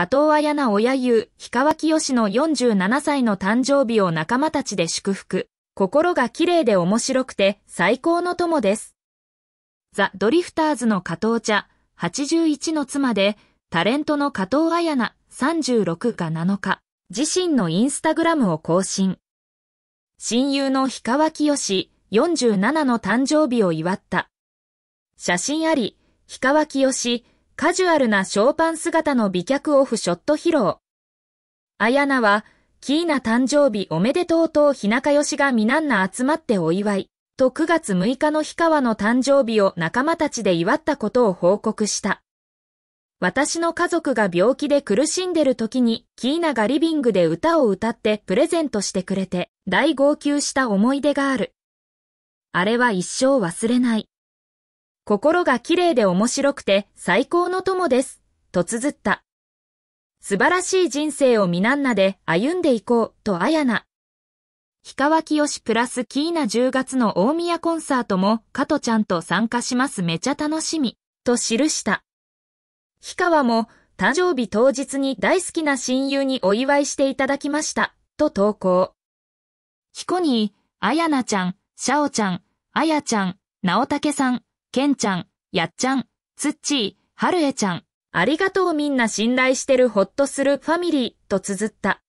加藤綾菜親友、氷川きよしの47歳の誕生日を仲間たちで祝福。心が綺麗で面白くて最高の友です。ザ・ドリフターズの加藤茶、81の妻で、タレントの加藤綾菜、36が7日、自身のインスタグラムを更新。親友の氷川きよし、47の誕生日を祝った。写真あり、氷川きよし、カジュアルなショーパン姿の美脚オフショット披露。あやなは、キーナ誕生日おめでとうと日中よしが皆んな集まってお祝い、と9月6日の日川の誕生日を仲間たちで祝ったことを報告した。私の家族が病気で苦しんでる時に、キーナがリビングで歌を歌ってプレゼントしてくれて、大号泣した思い出がある。あれは一生忘れない。心が綺麗で面白くて最高の友です、と綴った。素晴らしい人生を皆んなで歩んでいこう、とあやな。氷川きよしプラスキーナ10月の大宮コンサートも、加トちゃんと参加しますめちゃ楽しみ、と記した。氷川も、誕生日当日に大好きな親友にお祝いしていただきました、と投稿。ヒコニー、あやなちゃん、シャオちゃん、あやちゃん、なおたけさん、げんちゃん、やっちゃん、つっちー、はるえちゃん、ありがとうみんな信頼してるほっとするファミリーと綴った。